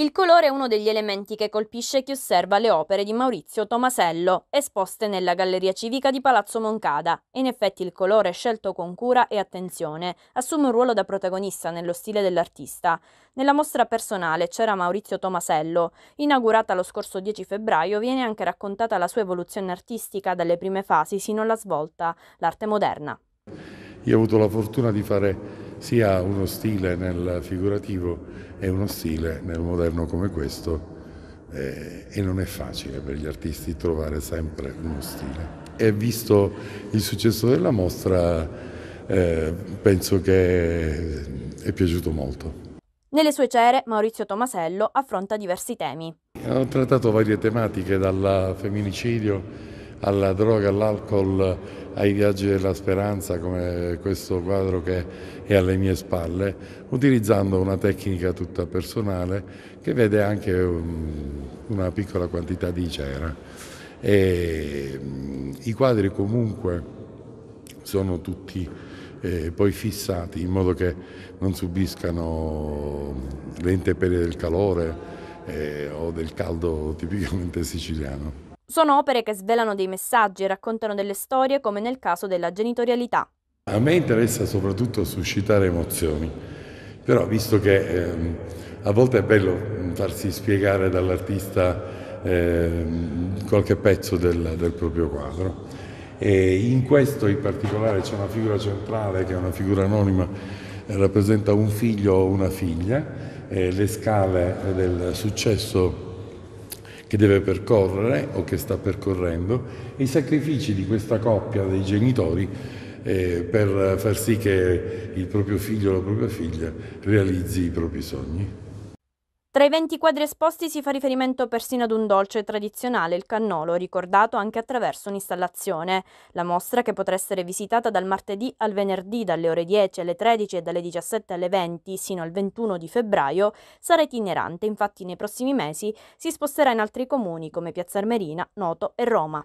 Il colore è uno degli elementi che colpisce chi osserva le opere di Maurizio Tomasello, esposte nella Galleria Civica di Palazzo Moncada. in effetti il colore, scelto con cura e attenzione, assume un ruolo da protagonista nello stile dell'artista. Nella mostra personale c'era Maurizio Tomasello. Inaugurata lo scorso 10 febbraio, viene anche raccontata la sua evoluzione artistica dalle prime fasi sino alla svolta, l'arte moderna. Io ho avuto la fortuna di fare sia uno stile nel figurativo e uno stile nel moderno come questo eh, e non è facile per gli artisti trovare sempre uno stile. E visto il successo della mostra eh, penso che è piaciuto molto. Nelle sue cere Maurizio Tomasello affronta diversi temi. Ho trattato varie tematiche dal femminicidio alla droga, all'alcol, ai viaggi della speranza come questo quadro che è alle mie spalle, utilizzando una tecnica tutta personale che vede anche um, una piccola quantità di cera. E mm, I quadri comunque sono tutti eh, poi fissati in modo che non subiscano mm, le intemperie del calore eh, o del caldo tipicamente siciliano. Sono opere che svelano dei messaggi e raccontano delle storie come nel caso della genitorialità. A me interessa soprattutto suscitare emozioni, però visto che ehm, a volte è bello mm, farsi spiegare dall'artista ehm, qualche pezzo del, del proprio quadro. E in questo in particolare c'è una figura centrale che è una figura anonima, eh, rappresenta un figlio o una figlia, eh, le scale del successo che deve percorrere o che sta percorrendo e i sacrifici di questa coppia dei genitori eh, per far sì che il proprio figlio o la propria figlia realizzi i propri sogni. Tra i 20 quadri esposti si fa riferimento persino ad un dolce tradizionale, il cannolo, ricordato anche attraverso un'installazione. La mostra, che potrà essere visitata dal martedì al venerdì dalle ore 10 alle 13 e dalle 17 alle 20 sino al 21 di febbraio, sarà itinerante, infatti nei prossimi mesi si sposterà in altri comuni come Piazza Armerina, Noto e Roma.